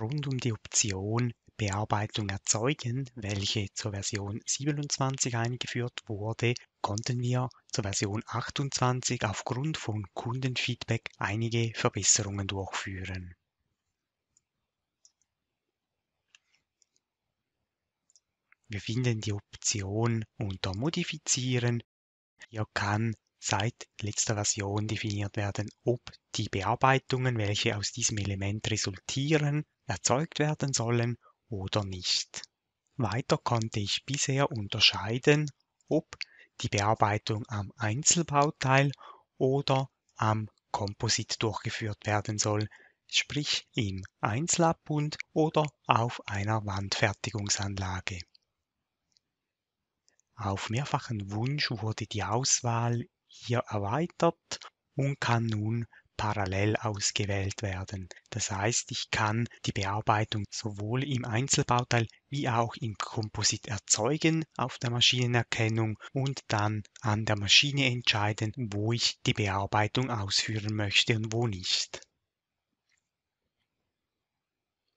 rund um die Option Bearbeitung erzeugen, welche zur Version 27 eingeführt wurde, konnten wir zur Version 28 aufgrund von Kundenfeedback einige Verbesserungen durchführen. Wir finden die Option unter Modifizieren. Hier kann seit letzter Version definiert werden, ob die Bearbeitungen, welche aus diesem Element resultieren, erzeugt werden sollen oder nicht. Weiter konnte ich bisher unterscheiden, ob die Bearbeitung am Einzelbauteil oder am Komposit durchgeführt werden soll, sprich im Einzelabbund oder auf einer Wandfertigungsanlage. Auf mehrfachen Wunsch wurde die Auswahl hier erweitert und kann nun parallel ausgewählt werden. Das heißt, ich kann die Bearbeitung sowohl im Einzelbauteil wie auch im Komposit erzeugen auf der Maschinenerkennung und dann an der Maschine entscheiden, wo ich die Bearbeitung ausführen möchte und wo nicht.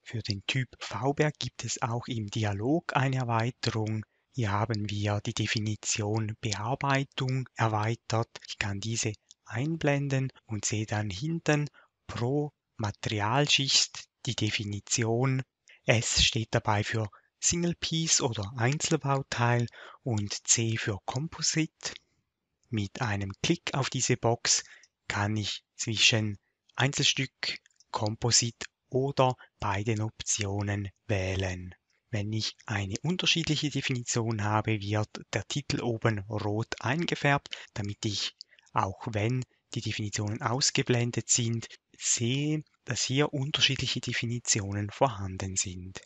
Für den Typ V-Berg gibt es auch im Dialog eine Erweiterung. Hier haben wir die Definition Bearbeitung erweitert. Ich kann diese einblenden und sehe dann hinten pro Materialschicht die Definition. S steht dabei für Single Piece oder Einzelbauteil und C für Composite. Mit einem Klick auf diese Box kann ich zwischen Einzelstück, Composite oder beiden Optionen wählen. Wenn ich eine unterschiedliche Definition habe, wird der Titel oben rot eingefärbt, damit ich auch wenn die Definitionen ausgeblendet sind, sehe, dass hier unterschiedliche Definitionen vorhanden sind.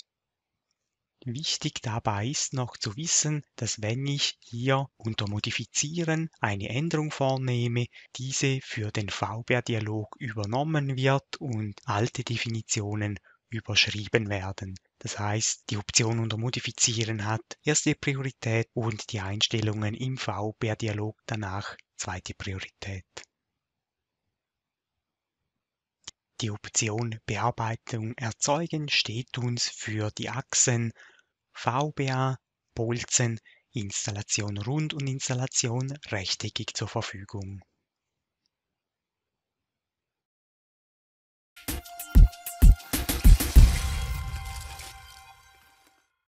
Wichtig dabei ist noch zu wissen, dass wenn ich hier unter Modifizieren eine Änderung vornehme, diese für den VBA-Dialog übernommen wird und alte Definitionen überschrieben werden. Das heißt, die Option unter Modifizieren hat erste Priorität und die Einstellungen im VBA-Dialog danach zweite Priorität. Die Option Bearbeitung erzeugen steht uns für die Achsen VBA, Bolzen, Installation rund und Installation rechteckig zur Verfügung.